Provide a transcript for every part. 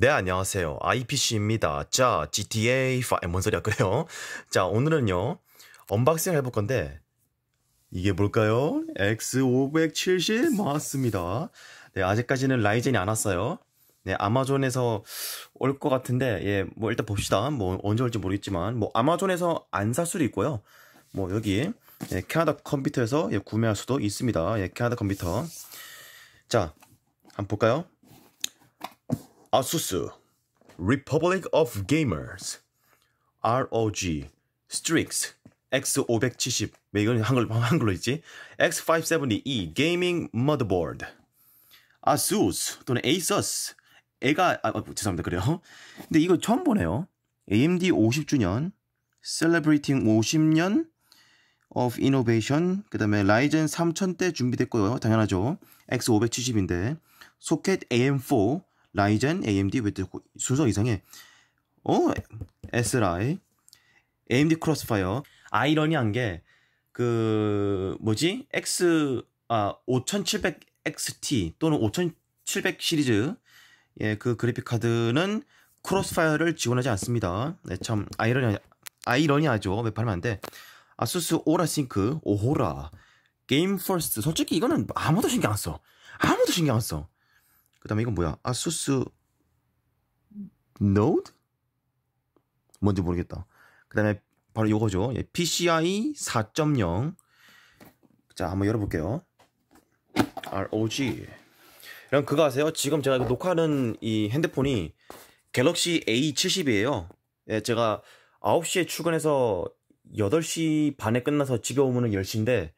네, 안녕하세요. IPC입니다. 자, GTA 5. 뭔 소리야, 그래요? 자, 오늘은요, 언박싱을 해볼 건데, 이게 뭘까요? X570? 맞습니다. 네, 아직까지는 라이젠이 안 왔어요. 네, 아마존에서 올 것 같은데, 예, 뭐 일단 봅시다. 뭐 언제 올지 모르겠지만, 뭐 아마존에서 안 살 수도 있고요. 뭐 여기, 예, 캐나다 컴퓨터에서 예, 구매할 수도 있습니다. 예, 캐나다 컴퓨터. 자, 한번 볼까요? 아수스 Republic of Gamers ROG Strix X570 왜 이건 한글, 한글로 있지? X570E Gaming Motherboard ASUS 또는 ASUS 애가 아, 죄송합니다 그래요 근데 이거 처음 보네요 AMD 50주년 Celebrating 50년 of Innovation 그 다음에 라이젠 3000대 준비됐고요 당연하죠 X570인데 소켓 AM4 라이젠, AMD 왜 순서 이상해? 어, s r i AMD 크로스파이어. 아이러니한 게 그 뭐지? X 아 5700 XT 또는 5700 시리즈 예, 그 그래픽 카드는 크로스파이어를 지원하지 않습니다. 네, 참 아이러니 아이러니하죠. 왜 팔면 안 돼? 아수스 오라싱크 오호라 게임 퍼스트 솔직히 이거는 아무도 신경 안 써. 아무도 신경 안 써. 그 다음에 이건 뭐야? 아수스 노드? 뭔지 모르겠다. 그 다음에 바로 이거죠. 예, PCI 4.0. 자, 한번 열어볼게요. ROG. 그럼 그거 아세요? 지금 제가 녹화하는 이 핸드폰이 갤럭시 A70이에요. 예, 제가 9시에 출근해서 8시 반에 끝나서 집에 오면은 10시인데,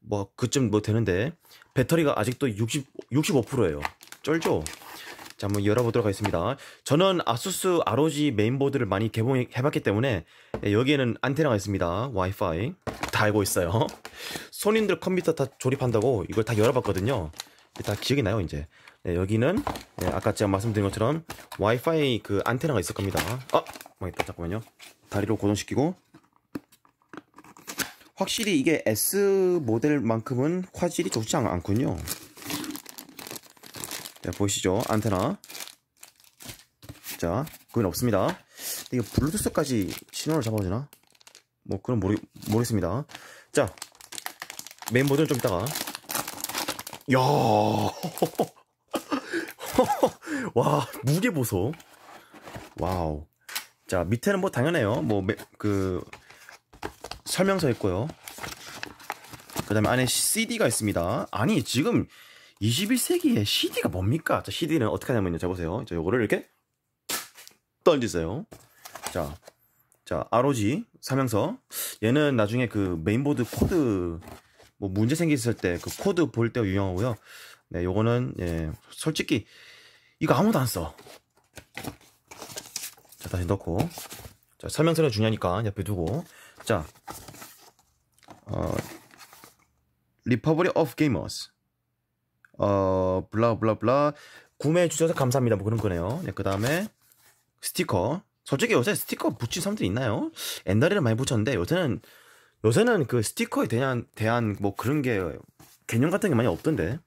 뭐, 그쯤 뭐 되는데, 배터리가 아직도 60, 65%예요. 쩔죠? 자, 한번 열어보도록 하겠습니다. 저는 아수스 ROG 메인보드를 많이 개봉해봤기 때문에 예, 여기에는 안테나가 있습니다. 와이파이. 다 알고 있어요. 손님들 컴퓨터 다 조립한다고 이걸 다 열어봤거든요. 다 기억이 나요, 이제. 네, 여기는 네, 아까 제가 말씀드린 것처럼 와이파이 그 안테나가 있을 겁니다. 어! 망했다. 잠깐만요. 다리로 고정시키고. 확실히 이게 S 모델만큼은 화질이 좋지 않, 않군요. 자, 네, 보이시죠? 안테나. 자, 그건 없습니다. 이거 블루투스까지 신호를 잡아주나? 뭐, 그건 모르, 모르겠습니다. 자, 메인보드는 좀 이따가. 야 와, 무게 보소. 와우. 자, 밑에는 뭐 당연해요. 뭐, 매, 그, 설명서 있고요. 그 다음에 안에 CD가 있습니다. 아니, 지금 21세기에 CD가 뭡니까? 자, CD는 어떻게 하냐면요. 자, 보세요. 자, 요거를 이렇게 던지세요. 자, 자, ROG 사형서 얘는 나중에 그 메인보드 코드 뭐 문제 생겼을 때 그 코드 볼 때 유용하고요. 네, 요거는 예, 솔직히 이거 아무도 안 써. 자, 다시 넣고. 자, 설명서는 중요하니까 옆에 두고. 자, 어, Republic of Gamers. 어, 블라블라블라. 구매해 주셔서 감사합니다. 뭐 그런 거네요. 네, 그 다음에 스티커. 솔직히 요새 스티커 붙인 사람들 있나요? 옛날에는 많이 붙였는데 요새는 요새는 그 스티커에 대한 대한 뭐 그런 게 개념 같은 게 많이 없던데.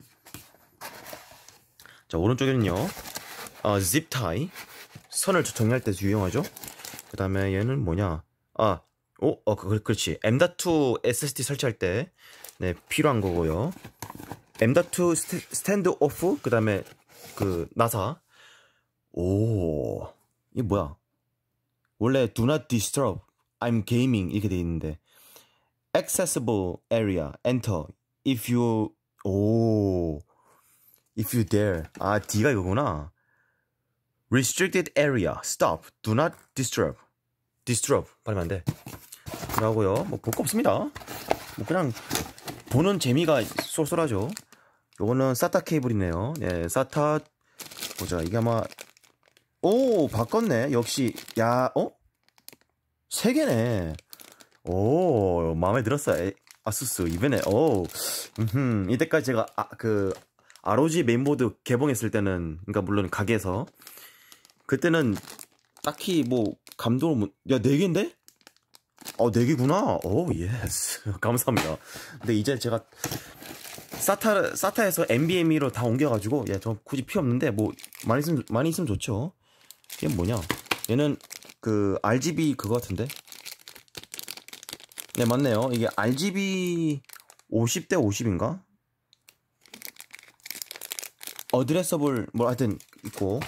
자 오른쪽에는요, 어, 힙타이 선을 정리할 때 유용하죠. 그 다음에 얘는 뭐냐? 아, 오, 어, 그, 그렇지. M.2 SSD 설치할 때 네, 필요한 거고요. M.2 스탠드 오프 그다음에 그 나사 오 이게 뭐야 원래 do not disturb I'm gaming 이렇게 돼 있는데 accessible area enter if you 오 if you dare 아 D가 이거구나 restricted area stop do not disturb disturb 발음 안돼 그러고요뭐 볼 거 없습니다 뭐 그냥 보는 재미가 쏠쏠하죠 요거는 사타 케이블이네요. 네, 사타 보자. 이게 아마 오 바꿨네. 역시 야 어? 세 개네. 오 마음에 들었어요. 아수스 이번에 오 음흠, 이때까지 제가 아, 그 ROG 메인보드 개봉했을 때는 그러니까 물론 가게에서 그때는 딱히 뭐 감동을 못... 야네 개인데? 어네 개구나. 오 예스 감사합니다. 근데 이제 제가 사타 사타에서 MBME로 다 옮겨가지고 야저 예, 굳이 필요 없는데 뭐 많이 있으면 많이 있으면 좋죠. 이게 뭐냐? 얘는 그 RGB 그거 같은데? 네 맞네요. 이게 RGB 50대 50인가? 어드레서블 뭐 하여튼 있고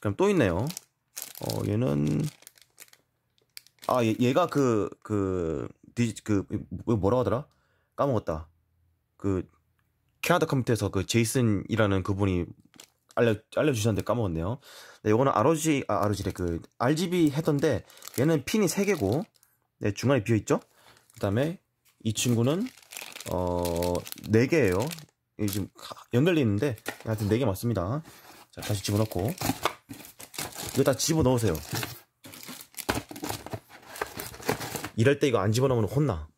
그럼 또 있네요. 어 얘는 아 얘, 가그 그디그 그, 뭐라고 하더라? 까먹었다. 그 캐나다 컴퓨터에서 그 제이슨이라는 그분이 알려 알려주셨는데 까먹었네요. 네, 요거는 ROG 아 ROG래 그 RGB 헤던데 얘는 핀이 3 개고 네, 중간에 비어 있죠. 그다음에 이 친구는 어4 개예요. 이게 지금 연결돼 있는데 하여튼 4개 맞습니다. 자 다시 집어넣고 이거 다 집어 넣으세요. 이럴 때 이거 안 집어넣으면 혼나.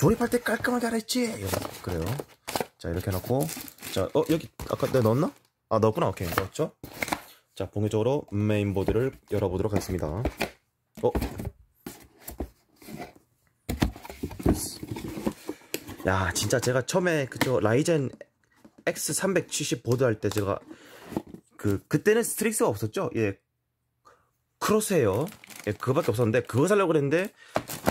조립할 때 깔끔하게 하라 했지 그래요 자 이렇게 해놓고 자어 여기 아까 내가 넣었나? 아 넣었구나 오케이 넣었죠 자 본격적으로 메인보드를 열어보도록 하겠습니다 어? 야 진짜 제가 처음에 그쵸 라이젠 X370 보드 할 때 제가 그 그때는 스트릭스가 없었죠 예 크로스예요. 예, 그거밖에 없었는데 그거 살려고 그랬는데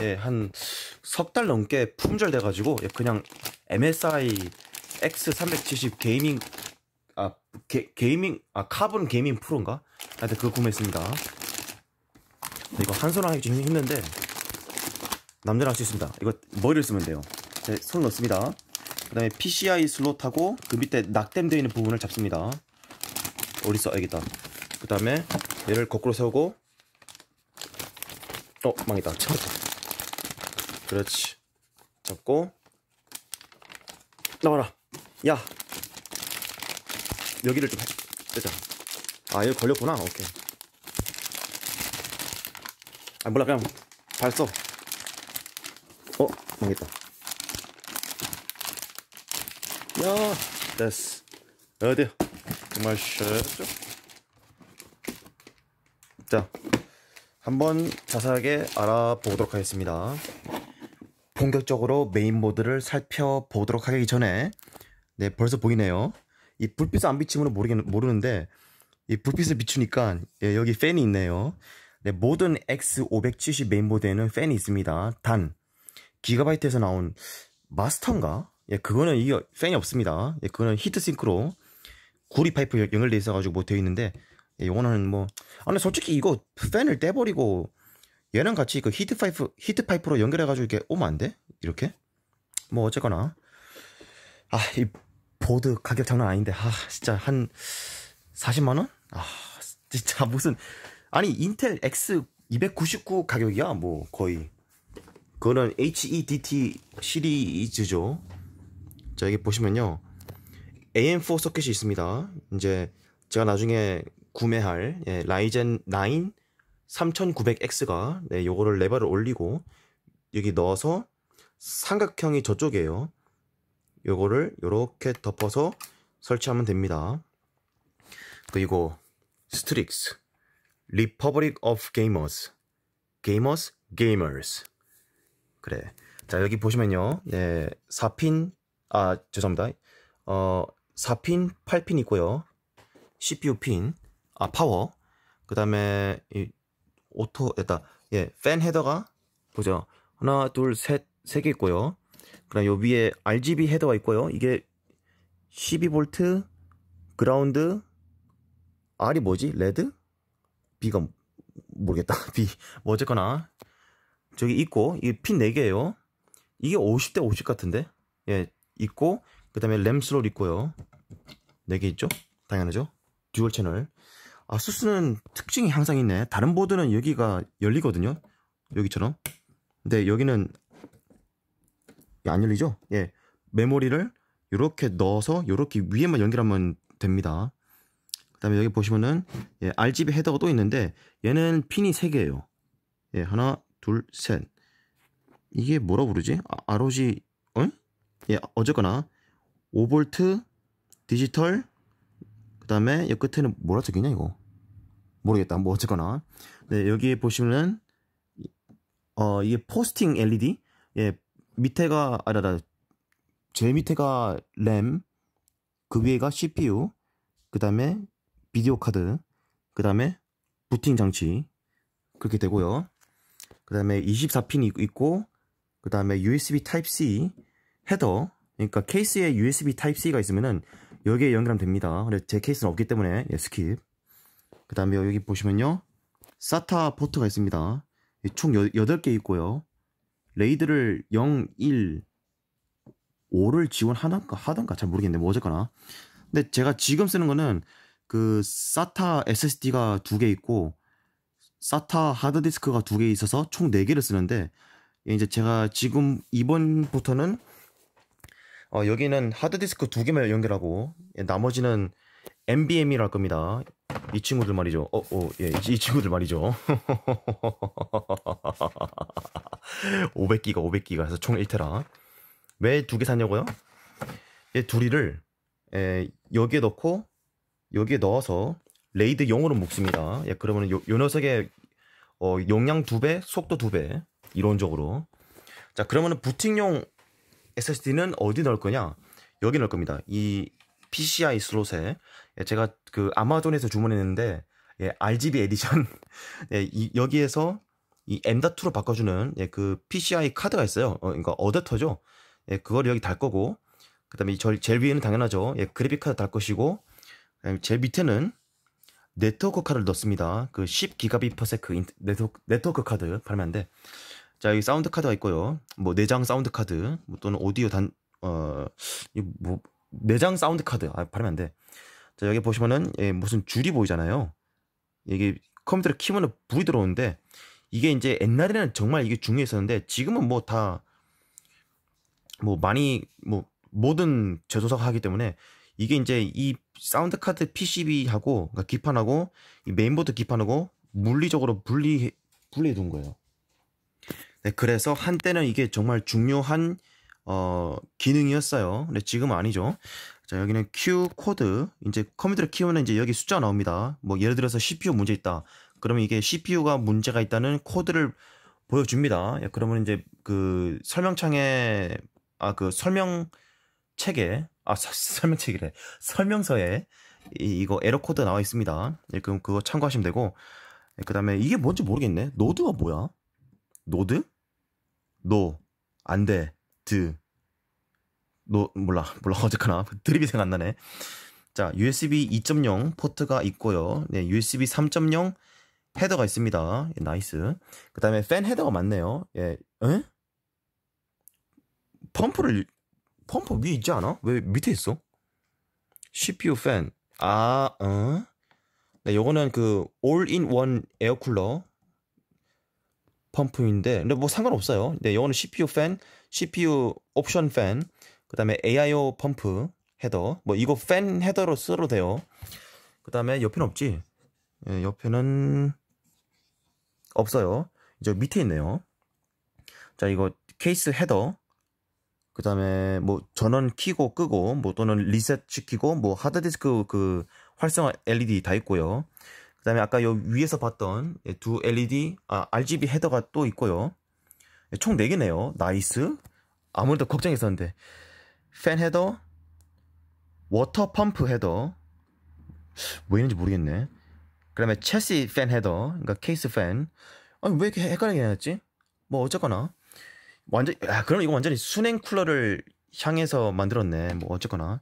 예, 한석 달 넘게 품절돼 가지고 예, 그냥 MSI X370 게이밍 아 게, 게이밍 아 카본 게이밍 프로인가? 하여튼 그거 구매했습니다. 이거 한 손으로 하기 좀 힘든데 남들할 수 있습니다. 이거 머리를 쓰면 돼요. 네, 손 넣습니다. 그 다음에 PCI 슬롯하고 그 밑에 낙댐되어 있는 부분을 잡습니다. 어디 써야겠다. 그 다음에 얘를 거꾸로 세우고 어망했다 잡았다 그렇지 잡고 나와라 야 여기를 좀 빼자 아여 걸렸구나 오케이 아 몰라 그냥 발써 어 망했다 야 됐어 어디야 정말 쉽죠 자, 한번 자세하게 알아보도록 하겠습니다. 본격적으로 메인보드를 살펴보도록 하기 전에 네, 벌써 보이네요. 이 불빛을 안 비치면 모르겠, 모르는데 이 불빛을 비추니까 예, 여기 팬이 있네요. 네, 모든 X570 메인보드에는 팬이 있습니다. 단 기가바이트에서 나온 마스터인가? 예, 그거는 이 팬이 없습니다. 예, 그거는 히트싱크로 구리 파이프 연결되어 있어가지고 뭐 되어 있는데 이거는 예, 뭐 아, 근 솔직히 이거 팬을 떼버리고 얘는 같이 그 히트 파이프 히트 파이프로 연결해가지고 이렇게 오면 안 돼? 이렇게 뭐 어쨌거나 아 이 보드 가격 장난 아닌데 아 진짜 한 40만 원? 아 진짜 무슨 아니 인텔 X 299 가격이야 뭐 거의 그거는 HEDT 시리즈죠 자 여기 보시면요 AM4 서켓이 있습니다 이제 제가 나중에 구매할 예, 라이젠 9 3900X가 네, 요거를 레버를 올리고 여기 넣어서 삼각형이 저쪽이에요. 요거를 요렇게 덮어서 설치하면 됩니다. 그리고 스트릭스 리퍼 p 릭 b l i c of Gamers g a 그래 자 여기 보시면요 네 4핀 아 죄송합니다 어 4핀 8핀 있고요 CPU 핀아 파워. 그다음에 이 오토 일다 예, 팬 헤더가 보죠. 하나, 둘, 셋, 세 개 있고요. 그다음 요 위에 RGB 헤더가 있고요. 이게 12V 그라운드 R이 뭐지? 레드? B가 모르겠다. B 뭐 어쨌거나 저기 있고 이핀 4개예요. 이게 50대 50 같은데. 예, 있고 그다음에 램 슬롯 있고요. 4개 있죠? 당연하죠. 듀얼 채널. 아, 수스는 특징이 항상 있네. 다른 보드는 여기가 열리거든요. 여기처럼. 근데 여기는 안 열리죠? 예. 메모리를 이렇게 넣어서 이렇게 위에만 연결하면 됩니다. 그 다음에 여기 보시면은 예, RGB 헤더가 또 있는데 얘는 핀이 3개예요. 예, 하나, 둘, 셋. 이게 뭐라 부르지? 아, ROG, 어? 예, 어쨌거나 5V 디지털 그 다음에 이 끝에는 뭐라 적혀있냐 이거 모르겠다. 뭐 어쨌거나. 네, 여기에 보시면은 어 이게 포스팅 LED. 예, 밑에가 아라라 제일 밑에가 램, 그 위에가 CPU, 그다음에 비디오 카드, 그다음에 부팅 장치 그렇게 되고요. 그다음에 2 4핀 있고 그다음에 USB Type C 헤더 그러니까 케이스에 USB Type C가 있으면은 여기에 연결하면 됩니다. 근데 제 케이스는 없기 때문에 예, 스킵. 그 다음에 여기 보시면요. 사타 포트가 있습니다. 총 8개 있고요. 레이드를 0, 1, 5를 지원하던가 하던가 잘 모르겠는데 뭐 어쨌거나. 근데 제가 지금 쓰는 거는 그 사타 SSD가 두 개 있고 사타 하드디스크가 두 개 있어서 총4 개를 쓰는데 이제 제가 지금 이번부터는 어 여기는 하드디스크 두 개만 연결하고 예, 나머지는 MBM이라 할 겁니다. 이 친구들 말이죠. 어, 어, 예, 이, 친구들 말이죠. 500기가 500기가 해서 총 1테라. 왜두개 샀냐고요? 얘 둘이를 에, 예, 여기에 넣고 여기에 넣어서 레이드 0으로 묶습니다. 예, 그러면 요, 요 녀석의 어, 용량 2배, 속도 2배 이론적으로. 자, 그러면은 부팅용 SSD는 어디 넣을 거냐? 여기 넣을 겁니다. 이 PCI 슬롯에 예, 제가 그 아마존에서 주문했는데 예, RGB 에디션 예, 이, 여기에서 이 M.2로 바꿔주는 예, 그 PCI 카드가 있어요. 어, 그러니까 어댑터죠. 예, 그걸 여기 달 거고 그다음에 제일, 위에는 당연하죠. 예, 그래픽 카드 달 것이고 제일 밑에는 네트워크 카드를 넣습니다. 그1 0 g b 비퍼 네트워크, 네트워크 카드 발매한 돼. 자 여기 사운드 카드가 있고요. 뭐 내장 사운드 카드 뭐 또는 오디오 단어뭐 내장 사운드 카드. 아, 발음이 안 돼. 자, 여기 보시면은 예, 무슨 줄이 보이잖아요. 이게 컴퓨터를 키면 불이 들어오는데 이게 이제 옛날에는 정말 이게 중요했었는데 지금은 뭐 다 뭐 많이 뭐 모든 제조사가 하기 때문에 이게 이제 이 사운드 카드 PCB하고 그러니까 기판하고 이 메인보드 기판하고 물리적으로 분리 분리해 둔 거예요. 네, 그래서 한때는 이게 정말 중요한 어, 기능이었어요. 근데 지금 아니죠. 자, 여기는 Q 코드. 이제 컴퓨터를 키우면 이제 여기 숫자 나옵니다. 뭐 예를 들어서 CPU 문제 있다. 그러면 이게 CPU가 문제가 있다는 코드를 보여줍니다. 예, 그러면 이제 그 설명창에 아 그 설명 책에 아 그 설명 책이래 아, 설명서에 이, 이거 에러 코드 나와 있습니다. 예, 그럼 그거 참고하시면 되고 예, 그다음에 이게 뭔지 모르겠네. 노드가 뭐야? 노드? 노. 안 돼. 드노 몰라 몰라 어쨌거나 드립이 생각나네. 자 USB 2.0 포트가 있고요. 네 USB 3.0 헤더가 있습니다. 예, 나이스. 그 다음에 팬 헤더가 많네요. 예, 에? 펌프를, 펌프 위에 있지 않아? 왜 밑에 있어? CPU 팬. 아, 응? 어? 네, 요거는 그, 올인원 에어쿨러 펌프인데, 근데 뭐 상관없어요. 네, 요거는 CPU 팬, CPU 옵션 팬, 그다음에 AIO 펌프 헤더. 뭐 이거 팬 헤더로 쓰러 돼요. 그다음에 옆에는 없지. 예, 옆에는 없어요. 이제 밑에 있네요. 자, 이거 케이스 헤더. 그다음에 뭐 전원 키고 끄고 뭐 또는 리셋 시키고 뭐 하드 디스크 그 활성화 LED 다 있고요. 그다음에 아까 요 위에서 봤던 두 LED 아 RGB 헤더가 또 있고요. 네, 총 4개네요. 나이스. 아무래도 걱정했었는데. 팬 헤더, 워터 펌프 헤더. 왜 있는지 모르겠네. 그 다음에 체시 팬 헤더, 그러니까 케이스 팬. 아니, 왜 이렇게 헷갈리게 해놨지? 뭐, 어쨌거나. 완전, 아, 그럼 이거 완전히 순행 쿨러를 향해서 만들었네. 뭐, 어쨌거나.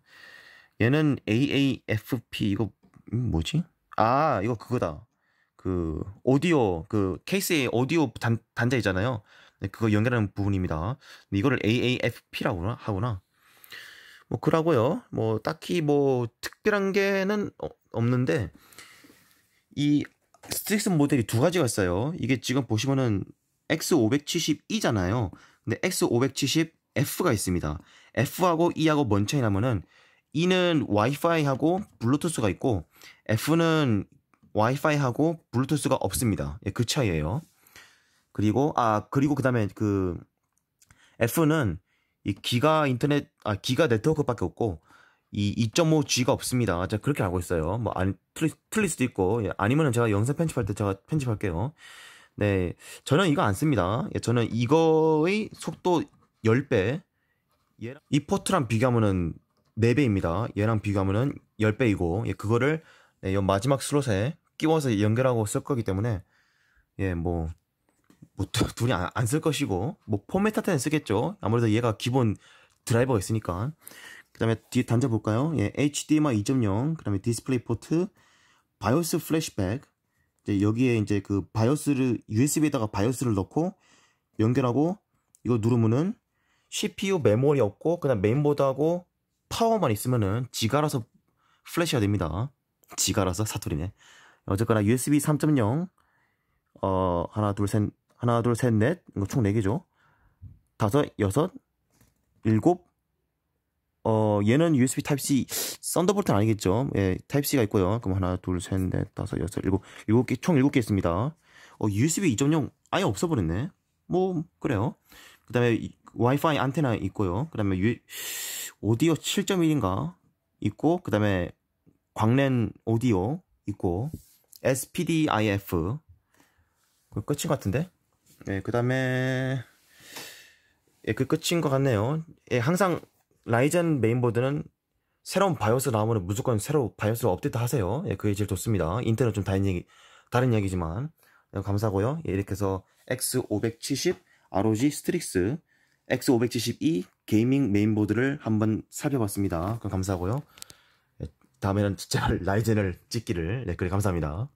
얘는 AAFP, 이거, 음, 뭐지? 아, 이거 그거다. 그, 오디오, 그, 케이스의 오디오 단, 단자 있잖아요. 네, 그거 연결하는 부분입니다. 이거를 AAFP라고 하구나. 뭐 그러고요. 뭐 딱히 뭐 특별한 게는 어, 없는데 이스트릭스 모델이 두 가지가 있어요. 이게 지금 보시면은 X572잖아요. 근데 X570F가 있습니다. F하고 E하고 뭔 차이 나면은 E는 와이파이하고 블루투스가 있고 F는 와이파이하고 블루투스가 없습니다. 예, 그차이에요 그리고 아 그리고 그다음에 그 F는 이 기가 인터넷 아 기가 네트워크밖에 없고 이 2.5G가 없습니다. 아, 제가 그렇게 알고 있어요. 뭐 아니 틀리, 틀릴 수도 있고 예, 아니면은 제가 영상 편집할 때 제가 편집할게요. 네, 저는 이거 안 씁니다. 예, 저는 이거의 속도 10배 이 포트랑 비교하면은 4배입니다. 얘랑 비교하면은 10배이고, 예, 그거를, 예, 마지막 슬롯에 끼워서 연결하고 쓸 거기 때문에, 예, 뭐, 뭐 둘이 안 쓸 것이고 뭐 포맷 하트는 쓰겠죠. 아무래도 얘가 기본 드라이버가 있으니까. 그다음에 뒤에 단자 볼까요? 예, HDMI 2.0, 그다음에 디스플레이 포트, 바이오스 플래시백. 이제 여기에 이제 그 바이오스를 USB에다가 바이오스를 넣고 연결하고 이거 누르면은 CPU 메모리 없고 그다음 메인보드하고 파워만 있으면은 지가라서 플래시가 됩니다. 지가라서 사투리네. 어쨌거나 USB 3.0어 하나 둘셋 하나, 둘, 셋, 넷. 이거 총 4개죠. 다섯, 여섯, 일곱. 어, 얘는 USB Type-C, 썬더볼트는 아니겠죠. 예, Type-C가 있고요. 그럼 하나, 둘, 셋, 넷, 다섯, 여섯, 일곱. 일곱 개, 총 일곱 개 있습니다. 어, USB 2.0 아예 없어버렸네. 뭐, 그래요. 그 다음에 와이파이 안테나 있고요. 그 다음에 오디오 7.1인가 있고, 그 다음에 광랜 오디오 있고, SPDIF. 끝인 것 같은데? 예, 그 다음에, 예, 그 끝인 것 같네요. 예, 항상 라이젠 메인보드는 새로운 바이오스 나오면 무조건 새로 바이오스를 업데이트 하세요. 예, 그게 제일 좋습니다. 인텔은 좀 다른 얘기, 다른 얘기지만 예, 네, 감사고요. 하 예, 이렇게 해서 X570 ROG 스트릭스 X572 게이밍 메인보드를 한번 살펴봤습니다. 그럼 감사하고요. 예, 다음에는 진짜 라이젠을 찍기를. 네, 그래, 감사합니다.